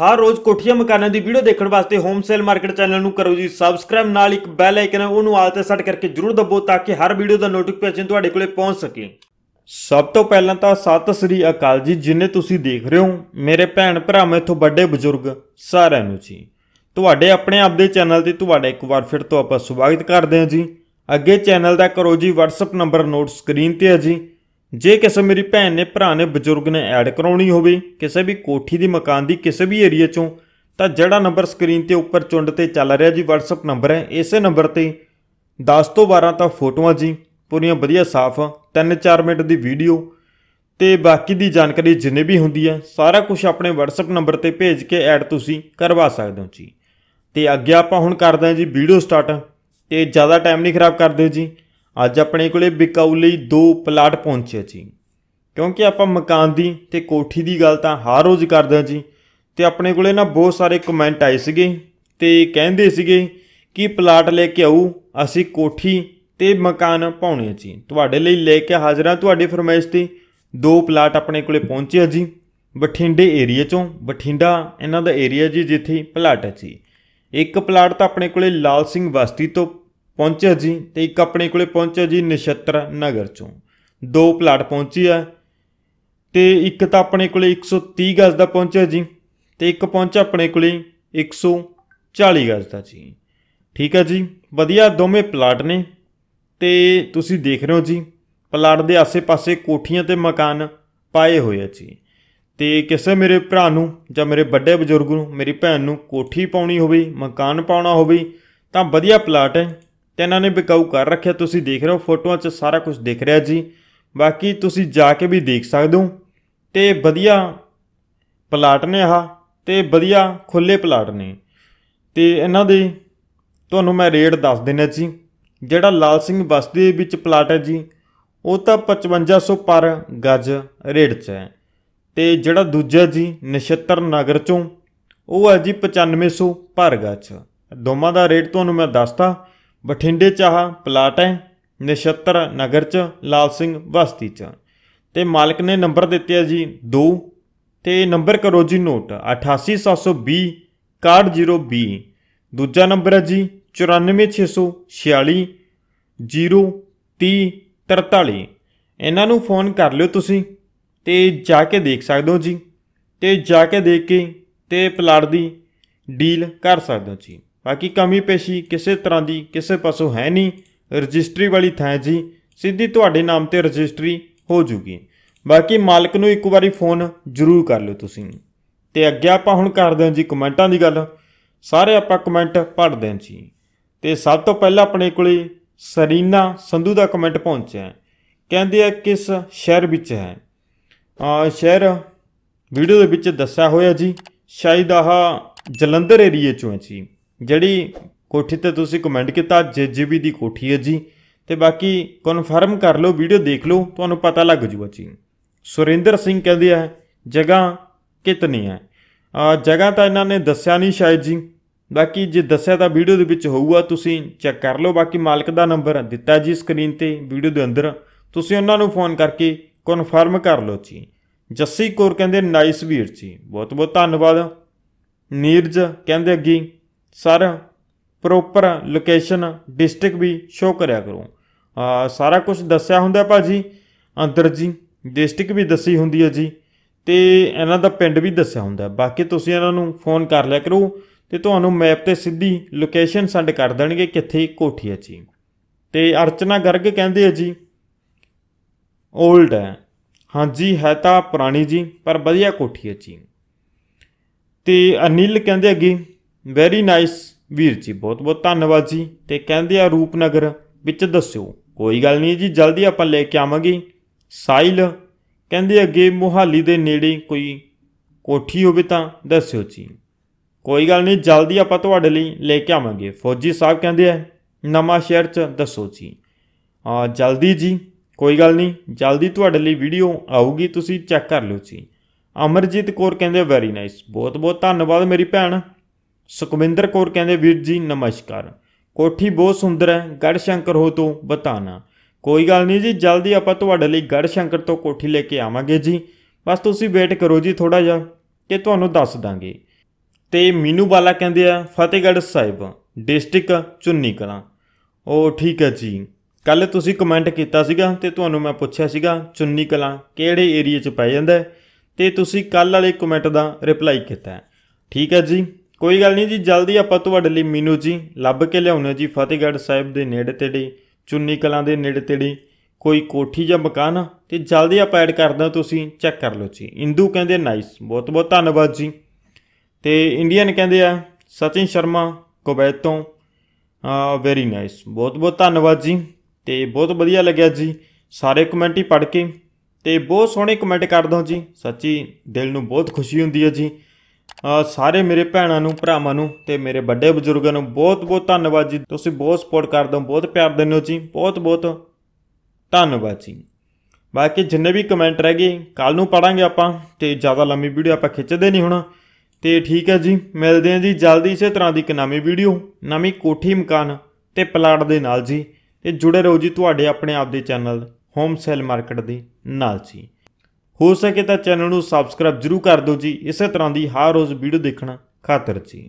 ਹਰ ਰੋਜ਼ ਕੋਠੀਆਂ ਮਕਾਨਾਂ ਦੀ ਵੀਡੀਓ ਦੇਖਣ ਵਾਸਤੇ ਹੋਮ ਸੇਲ ਮਾਰਕੀਟ ਚੈਨਲ ਨੂੰ ਕਰੋ ਜੀ ਸਬਸਕ੍ਰਾਈਬ ਨਾਲ ਇੱਕ ਬੈਲ ਆਈਕਨ ਹੈ ਉਹਨੂੰ ਆਲ ਤੇ ਸੈੱਟ ਕਰਕੇ ਜਰੂਰ ਦਬੋ ਤਾਂ ਕਿ ਹਰ ਵੀਡੀਓ ਦਾ ਨੋਟੀਫਿਕੇਸ਼ਨ ਤੁਹਾਡੇ ਕੋਲੇ ਪਹੁੰਚ ਸਕੇ ਸਭ ਤੋਂ ਪਹਿਲਾਂ ਤਾਂ ਸਤਿ ਸ੍ਰੀ ਅਕਾਲ ਜੀ ਜਿੰਨੇ ਤੁਸੀਂ ਦੇਖ ਰਹੇ ਹੋ ਮੇਰੇ ਭੈਣ ਭਰਾ ਮੈਥੋਂ ਵੱਡੇ ਬਜ਼ੁਰਗ ਸਾਰਿਆਂ ਨੂੰ ਜੀ ਤੁਹਾਡੇ ਆਪਣੇ ਆਪ ਦੇ ਚੈਨਲ ਤੇ ਤੁਹਾਡਾ ਇੱਕ ਵਾਰ ਫਿਰ ਤੋਂ ਆਪਾਂ ਸਵਾਗਤ ਕਰਦੇ ਹਾਂ ਜੀ ਅੱਗੇ ਚੈਨਲ ਦਾ ਕਰੋ ਜੀ WhatsApp ਨੰਬਰ ਨੋਟ ਸਕਰੀਨ ਤੇ ਹੈ ਜੀ ਜੇ ਕਿਸੇ ਮੇਰੀ ਭੈਣ ਨੇ ਭਰਾ ਨੇ ਬਜ਼ੁਰਗ ਨੇ ਐਡ ਕਰਾਉਣੀ ਹੋਵੇ ਕਿਸੇ ਵੀ ਕੋਠੀ ਦੀ ਮਕਾਨ ਦੀ ਕਿਸੇ ਵੀ ਏਰੀਆ ਚੋਂ ਤਾਂ ਜਿਹੜਾ ਨੰਬਰ ਸਕਰੀਨ ਤੇ ਉੱਪਰ ਚੁੰਡ ਤੇ ਚੱਲ ਰਿਹਾ ਜੀ WhatsApp ਨੰਬਰ ਹੈ ਇਸੇ ਨੰਬਰ ਤੇ 10 ਤੋਂ 12 ਤਾਂ ਫੋਟੋਆਂ ਜੀ ਪੂਰੀਆਂ ਵਧੀਆ ਸਾਫ਼ 3-4 ਮਿੰਟ ਦੀ ਵੀਡੀਓ ਤੇ ਬਾਕੀ ਦੀ ਜਾਣਕਾਰੀ ਜਿੰਨੇ ਵੀ ਹੁੰਦੀ ਹੈ ਸਾਰਾ ਕੁਝ ਆਪਣੇ WhatsApp ਨੰਬਰ ਤੇ ਭੇਜ ਕੇ ਐਡ ਤੁਸੀਂ ਕਰਵਾ ਸਕਦੇ ਹੋ ਜੀ ਤੇ ਅੱਗੇ ਆਪਾਂ ਹੁਣ ਕਰਦੇ ਹਾਂ ਜੀ ਵੀਡੀਓ ਸਟਾਰਟ ਤੇ ਜ਼ਿਆਦਾ ਟਾਈਮ ਨਹੀਂ ਖਰਾਬ ਕਰਦੇ ਜੀ ਅੱਜ ਆਪਣੇ ਕੋਲੇ ਵਿਕਾਉ ਲਈ ਦੋ ਪਲਾਟ ਪਹੁੰਚੇ ਜੀ ਕਿਉਂਕਿ ਆਪਾਂ ਮਕਾਨ ਦੀ ਤੇ ਕੋਠੀ ਦੀ ਗੱਲ ਤਾਂ ਹਰ ਰੋਜ਼ ਕਰਦੇ ਆ ਜੀ ਤੇ ਆਪਣੇ ਕੋਲੇ ਨਾ ਬਹੁਤ ਸਾਰੇ ਕਮੈਂਟ ਆਏ ਸੀਗੇ ਤੇ ਕਹਿੰਦੇ ਸੀਗੇ ਕਿ ਪਲਾਟ ਲੈ ਕੇ ਆਉ ਅਸੀਂ ਕੋਠੀ ਤੇ ਮਕਾਨ ਪਾਉਣੇ ਜੀ ਤੁਹਾਡੇ ਲਈ ਲੈ ਕੇ ਹਾਜ਼ਰ ਤੁਹਾਡੀ ਫਰਮਾਇਸ਼ ਤੇ ਦੋ ਪਲਾਟ ਆਪਣੇ ਕੋਲੇ ਪਹੁੰਚੇ ਜੀ ਬਠਿੰਡੇ ਏਰੀਆ ਚੋਂ ਬਠਿੰਡਾ ਇਹਨਾਂ ਦਾ ਏਰੀਆ ਜੀ ਜਿੱਥੇ ਪਲਾਟ ਹੈ ਜੀ ਇੱਕ ਪਲਾਟ ਤਾਂ ਆਪਣੇ ਕੋਲੇ ਲਾਲ ਸਿੰਘ ਵਸਤੀ ਤੋਂ ਪਹੁੰਚਿਆ ਜੀ ਤੇ ਇੱਕ ਆਪਣੇ ਕੋਲੇ ਪਹੁੰਚਿਆ ਜੀ ਨਛੱਤਰ ਨਗਰ ਚੋਂ ਦੋ ਪਲਾਟ ਪਹੁੰਚੀ ਆ ਤੇ ਇੱਕ ਤਾਂ ਆਪਣੇ ਕੋਲੇ 130 ਗਜ਼ ਦਾ ਪਹੁੰਚਿਆ ਜੀ ਤੇ ਇੱਕ ਪਹੁੰਚਾ ਆਪਣੇ ਕੋਲੇ 140 ਗਜ਼ ਦਾ ਜੀ ਠੀਕ ਆ ਜੀ ਵਧੀਆ ਦੋਵੇਂ ਪਲਾਟ ਨੇ ਤੇ ਤੁਸੀਂ ਦੇਖ ਰਹੇ ਹੋ ਜੀ ਪਲਾਟ ਦੇ ਆਸੇ-ਪਾਸੇ ਕੋਠੀਆਂ ਤੇ ਮਕਾਨ ਪਾਏ ਹੋਏ ਆ ਜੀ ਤੇ ਕਿਸੇ ਮੇਰੇ ਭਰਾ ਨੂੰ ਜਾਂ ਮੇਰੇ ਵੱਡੇ ਬਜ਼ੁਰਗ ਨੂੰ ਮੇਰੀ ਭੈਣ ਨੂੰ ਕੋਠੀ ਪਾਉਣੀ ਹੋਵੇ ਮਕਾਨ ਪਾਉਣਾ ਹੋਵੇ ਤਾਂ ਵਧੀਆ ਪਲਾਟ ਹੈ ਤੇ ਇਹਨਾਂ ਨੇ ਬਿਕਾਊ ਕਰ ਰੱਖਿਆ ਤੁਸੀਂ ਦੇਖ ਰਹੇ ਹੋ ਫੋਟੋਆਂ 'ਚ ਸਾਰਾ ਕੁਝ ਦਿਖ ਰਿਹਾ ਜੀ ਬਾਕੀ ਤੁਸੀਂ ਜਾ ਕੇ ਵੀ ਦੇਖ ਸਕਦੇ ਹੋ ਤੇ ਵਧੀਆ ਪਲਾਟ ਨੇ ਆਹ ਤੇ ਵਧੀਆ ਖੁੱਲੇ ਪਲਾਟ ਨੇ ਤੇ ਇਹਨਾਂ ਦੇ ਤੁਹਾਨੂੰ ਮੈਂ ਰੇਟ ਦੱਸ ਦਿੰਨਾ ਜੀ ਜਿਹੜਾ ਲਾਲ ਸਿੰਘ ਬਸਤੀ ਦੇ ਵਿੱਚ ਪਲਾਟ ਹੈ ਜੀ ਉਹ ਤਾਂ 5500 ਪਰ ਗੱਜ ਰੇਟ 'ਚ ਹੈ ਤੇ ਜਿਹੜਾ ਦੂਜਾ ਜੀ ਨਛੱਤਰ ਨਗਰ ਚੋਂ ਉਹ ਹੈ ਜੀ 9500 ਪਰ ਗੱਜ ਦੋਵਾਂ ਦਾ ਰੇਟ ਤੁਹਾਨੂੰ ਮੈਂ ਦੱਸਤਾ ਬਠਿੰਡੇ ਚਾਹ ਹੈ ਨਿਸ਼ਤਰ ਨਗਰ ਚ ਲਾਲ ਸਿੰਘ ਵਸਤੀ ਚ ਤੇ ਮਾਲਕ ਨੇ ਨੰਬਰ ਦਿੱਤੇ ਆ ਜੀ 2 ਤੇ ਨੰਬਰ ਕਰੋ ਜੀ ਨੋਟ 88720 6020 ਦੂਜਾ ਨੰਬਰ ਹੈ ਜੀ 94646 0343 ਇਹਨਾਂ ਨੂੰ ਫੋਨ ਕਰ ਲਿਓ ਤੁਸੀਂ ਤੇ ਜਾ ਕੇ ਦੇਖ ਸਕਦੇ ਹੋ ਜੀ ਤੇ ਜਾ ਕੇ ਦੇਖ ਕੇ ਤੇ ਪਲਾਟ ਦੀ ਡੀਲ ਕਰ ਸਕਦੇ ਹੋ ਜੀ ਬਾਕੀ ਕਮੀ ਪੇਸ਼ੀ ਕਿਸੇ ਤਰ੍ਹਾਂ ਦੀ ਕਿਸੇ ਪਾਸੋਂ ਹੈ ਨਹੀਂ ਰਜਿਸਟਰੀ ਵਾਲੀ ਥਾਂ ਜੀ ਸਿੱਧੀ ਤੁਹਾਡੇ ਨਾਮ ਤੇ ਰਜਿਸਟਰੀ ਹੋ ਜੂਗੀ ਬਾਕੀ ਮਾਲਕ ਨੂੰ ਇੱਕ ਵਾਰੀ ਫੋਨ ਜ਼ਰੂਰ ਕਰ ਲਿਓ ਤੁਸੀਂ ਤੇ ਅੱਗੇ ਆਪਾਂ ਹੁਣ ਕਰਦੇ ਹਾਂ ਜੀ ਕਮੈਂਟਾਂ ਦੀ ਗੱਲ ਸਾਰੇ ਆਪਾਂ ਕਮੈਂਟ ਪੜ੍ਹਦੇ ਹਾਂ ਜੀ ਤੇ ਸਭ ਤੋਂ ਪਹਿਲਾਂ ਆਪਣੇ ਕੋਲੇ ਸਰੀਨਾ ਸੰਧੂ ਦਾ ਕਮੈਂਟ ਪਹੁੰਚਿਆ ਕਹਿੰਦੀ ਹੈ ਕਿਸ ਸ਼ਹਿਰ ਵਿੱਚ ਹੈ ਆ ਸ਼ਹਿਰ ਵੀਡੀਓ ਦੇ ਵਿੱਚ ਦੱਸਿਆ ਹੋਇਆ ਜੀ ਸ਼ਾਇਦ ਆਹ ਜਲੰਧਰ ਏਰੀਏ ਚੋਂ ਹੈ ਜੀ ਜਿਹੜੀ ਕੋਠੀ ਤੇ ਤੁਸੀਂ ਕਮੈਂਟ ਕੀਤਾ ਜੀਜੀਬੀ ਦੀ ਕੋਠੀ ਹੈ ਜੀ ਤੇ ਬਾਕੀ ਕਨਫਰਮ ਕਰ ਲਓ ਵੀਡੀਓ ਦੇਖ ਲਓ ਤੁਹਾਨੂੰ ਪਤਾ ਲੱਗ ਜੂਗਾ ਜੀ ਸੁਰਿੰਦਰ ਸਿੰਘ ਕਹਿੰਦੇ ਆ ਜਗ੍ਹਾ ਕਿਤਨੀ ਹੈ ਆ ਜਗ੍ਹਾ ਤਾਂ ਇਹਨਾਂ ਨੇ ਦੱਸਿਆ ਨਹੀਂ ਸ਼ਾਇਦ ਜੀ ਬਾਕੀ ਜੇ ਦੱਸਿਆ ਤਾਂ ਵੀਡੀਓ ਦੇ ਵਿੱਚ ਹੋਊਗਾ ਤੁਸੀਂ ਚੈੱਕ ਕਰ ਲਓ ਬਾਕੀ ਮਾਲਕ ਦਾ ਨੰਬਰ ਦਿੱਤਾ ਜੀ ਸਕਰੀਨ ਤੇ ਵੀਡੀਓ ਦੇ ਅੰਦਰ ਤੁਸੀਂ ਉਹਨਾਂ ਨੂੰ ਫੋਨ ਕਰਕੇ ਕਨਫਰਮ ਕਰ ਲਓ ਜੀ ਜੱਸੀ ਕੋਰ ਕਹਿੰਦੇ ਨਾਈਸ ਵੀਰ ਜੀ ਬਹੁਤ ਬਹੁਤ ਧੰਨਵਾਦ ਨੀਰਜ ਕਹਿੰਦੇ ਅੱਗੇ ਸਰ ਪ੍ਰੋਪਰ ਲੋਕੇਸ਼ਨ ਡਿਸਟ੍ਰਿਕਟ ਵੀ ਸ਼ੋ ਕਰਿਆ ਕਰੋ ਆ ਸਾਰਾ ਕੁਝ ਦੱਸਿਆ ਹੁੰਦਾ ਭਾਜੀ ਅੰਦਰ ਜੀ ਡਿਸਟ੍ਰਿਕਟ ਵੀ ਦੱਸੀ ਹੁੰਦੀ ਹੈ ਜੀ ਤੇ ਇਹਨਾਂ ਦਾ ਪਿੰਡ ਵੀ ਦੱਸਿਆ ਹੁੰਦਾ ਬਾਕੀ ਤੁਸੀਂ ਇਹਨਾਂ ਨੂੰ ਫੋਨ ਕਰ ਲਿਆ ਕਰੋ ਤੇ ਤੁਹਾਨੂੰ ਮੈਪ ਤੇ ਸਿੱਧੀ ਲੋਕੇਸ਼ਨ ਸੈਂਡ ਕਰ ਦੇਣਗੇ ਕਿੱਥੇ ਕੋਠੀ ਹੈ ਜੀ ਤੇ ਅਰਚਨਾ ਗਰਗ ਕਹਿੰਦੇ ਆ ਜੀ 올ਡ ਹੈ ਹਾਂਜੀ ਹੈ ਤਾਂ ਪੁਰਾਣੀ ਜੀ ਪਰ ਵਧੀਆ ਕੋਠੀ ਹੈ ਜੀ ਤੇ ਅਨਿਲ ਕਹਿੰਦੇ ਅੱਗੇ ਵੈਰੀ ਨਾਈਸ ਵੀਰ ਜੀ ਬਹੁਤ ਬਹੁਤ ਧੰਨਵਾਦ ਜੀ ਤੇ ਕਹਿੰਦੇ ਆ ਰੂਪਨਗਰ ਵਿੱਚ ਦੱਸਿਓ ਕੋਈ ਗੱਲ ਨਹੀਂ ਜੀ ਜਲਦੀ ਆਪਾਂ ਲੈ ਕੇ ਆਵਾਂਗੇ ਸਾਇਲ ਕਹਿੰਦੇ ਅੱਗੇ ਮੁਹਾਲੀ ਦੇ ਨੇੜੇ ਕੋਈ ਕੋਠੀ ਹੋਵੇ ਤਾਂ ਦੱਸਿਓ ਜੀ ਕੋਈ ਗੱਲ ਨਹੀਂ ਜਲਦੀ ਆਪਾਂ ਤੁਹਾਡੇ ਲਈ ਲੈ ਕੇ ਆਵਾਂਗੇ ਫੌਜੀ ਸਾਹਿਬ ਕਹਿੰਦੇ ਆ ਨਵਾਂ ਸ਼ਹਿਰ ਚ ਦੱਸੋ ਜੀ ਆ ਜਲਦੀ ਜੀ ਕੋਈ ਗੱਲ ਨਹੀਂ ਜਲਦੀ ਤੁਹਾਡੇ ਲਈ ਵੀਡੀਓ ਆਊਗੀ ਤੁਸੀਂ ਚੈੱਕ ਕਰ ਲਿਓ ਜੀ ਅਮਰਜੀਤ ਕੌਰ ਕਹਿੰਦੇ ਵੈਰੀ ਨਾਈਸ ਬਹੁਤ ਬਹੁਤ ਧੰਨਵਾਦ ਮੇਰੀ ਭੈਣ ਸੁਖਵਿੰਦਰ ਕੌਰ ਕਹਿੰਦੇ ਵੀਰ ਜੀ ਨਮਸਕਾਰ ਕੋਠੀ ਬਹੁਤ ਸੁੰਦਰ ਹੈ ਗੜ ਸ਼ੰਕਰ ਹੋ ਤੋਂ ਬਤਾਨਾ ਕੋਈ ਗੱਲ ਨਹੀਂ ਜੀ ਜਲਦੀ ਆਪਾਂ ਤੁਹਾਡੇ ਲਈ ਗੜ ਸ਼ੰਕਰ ਤੋਂ ਕੋਠੀ ਲੈ ਕੇ ਆਵਾਂਗੇ ਜੀ ਬਸ ਤੁਸੀਂ ਵੇਟ ਕਰੋ ਜੀ ਥੋੜਾ ਜਿਹਾ ਤੇ ਤੁਹਾਨੂੰ ਦੱਸ ਦਾਂਗੇ ਤੇ ਮੀਨੂ ਬਾਲਾ ਕਹਿੰਦੇ ਆ ਫਤਿਹਗੜ੍ਹ ਸਾਹਿਬ ਡਿਸਟ੍ਰਿਕਟ ਚੁੰਨੀ ਕਲਾਂ ਉਹ ਠੀਕ ਹੈ ਜੀ ਕੱਲ ਤੁਸੀਂ ਕਮੈਂਟ ਕੀਤਾ ਸੀਗਾ ਤੇ ਤੁਹਾਨੂੰ ਮੈਂ ਪੁੱਛਿਆ ਸੀਗਾ ਚੁੰਨੀ ਕਲਾਂ ਕਿਹੜੇ ਏਰੀਆ 'ਚ ਪੈ ਜਾਂਦਾ ਤੇ ਤੁਸੀਂ ਕੱਲ ਵਾਲੇ ਕਮੈਂਟ ਦਾ ਰਿਪਲਾਈ ਕੀਤਾ ਠੀਕ ਹੈ ਜੀ ਕੋਈ ਗੱਲ ਨਹੀਂ ਜੀ ਜਲਦੀ ਆਪਾਂ ਤੁਹਾਡੇ ਲਈ ਮੀਨੂ ਜੀ ਲੱਭ ਕੇ ਲਿਆਉਣੇ ਜੀ ਫਤਿਹਗੜ੍ਹ ਸਾਹਿਬ ਦੇ ਨੇੜੇ ਤੇੜੇ ਚੁੰਨੀ ਕਲਾਂ ਦੇ ਨੇੜੇ ਤੇੜੇ ਕੋਈ ਕੋਠੀ ਜਾਂ ਮਕਾਨ ਤੇ ਜਲਦੀ ਆਪਾਂ ਐਡ ਕਰਦਾ ਤੁਸੀਂ ਚੈੱਕ ਕਰ ਲਓ ਜੀ ਇੰਦੂ ਕਹਿੰਦੇ ਨਾਈਸ ਬਹੁਤ ਬਹੁਤ ਧੰਨਵਾਦ ਜੀ ਤੇ ਇੰਡੀਅਨ ਕਹਿੰਦੇ ਆ ਸਚਿਨ ਸ਼ਰਮਾ ਕੁਵੈਤ ਤੋਂ ਵੈਰੀ ਨਾਈਸ ਬਹੁਤ ਬਹੁਤ ਧੰਨਵਾਦ ਜੀ ਤੇ ਬਹੁਤ ਵਧੀਆ ਲੱਗਿਆ ਜੀ ਸਾਰੇ ਕਮੈਂਟ ਹੀ ਪੜ ਕੇ ਤੇ ਬਹੁਤ ਸੋਹਣੇ ਕਮੈਂਟ ਕਰਦੇ ਜੀ ਸੱਚੀ ਦਿਲ ਨੂੰ ਬਹੁਤ ਖੁਸ਼ੀ ਹੁੰਦੀ ਹੈ ਜੀ ਸਾਰੇ ਮੇਰੇ ਭੈਣਾਂ ਨੂੰ ਭਰਾਵਾਂ ਨੂੰ ਤੇ ਮੇਰੇ ਵੱਡੇ ਬਜ਼ੁਰਗਾਂ ਨੂੰ ਬਹੁਤ-ਬਹੁਤ ਧੰਨਵਾਦ ਜੀ ਤੁਸੀਂ ਬਹੁਤ ਸਪੋਰਟ ਕਰਦੇ ਹੋ ਬਹੁਤ ਪਿਆਰ ਦਿੰਦੇ ਹੋ ਜੀ ਬਹੁਤ-ਬਹੁਤ ਧੰਨਵਾਦ ਜੀ ਬਾਕੀ ਜਿੰਨੇ ਵੀ ਕਮੈਂਟ ਰਹਿ ਗਏ ਕੱਲ ਨੂੰ ਪੜਾਂਗੇ ਆਪਾਂ ਤੇ ਜ਼ਿਆਦਾ ਲੰਮੀ ਵੀਡੀਓ ਆਪਾਂ ਖਿੱਚਦੇ ਨਹੀਂ ਹੁਣ ਤੇ ਠੀਕ ਹੈ ਜੀ ਮਿਲਦੇ ਹਾਂ ਜੀ ਜਲਦੀ ਇਸੇ ਤਰ੍ਹਾਂ ਦੀ ਇੱਕ ਨਵੀਂ ਵੀਡੀਓ ਨਵੀਂ ਕੋਠੀ ਮਕਾਨ ਤੇ ਪਲਾਟ ਦੇ ਨਾਲ ਜੀ ਤੇ ਜੁੜੇ ਰਹੋ ਜੀ ਤੁਹਾਡੇ ਆਪਣੇ ਆਪ ਦੇ ਚੈਨਲ ਹੋਮ ਸੇਲ ਮਾਰਕੀਟ ਦੇ ਨਾਲ ਜੀ ਹੋ ਸਕੇ ਤਾਂ ਚੈਨਲ ਨੂੰ ਸਬਸਕ੍ਰਾਈਬ ਜਰੂਰ ਕਰ ਦਿਓ ਜੀ ਇਸੇ ਤਰ੍ਹਾਂ ਦੀ ਹਰ ਰੋਜ਼ ਵੀਡੀਓ ਦੇਖਣ ਖਾਤਰ ਜੀ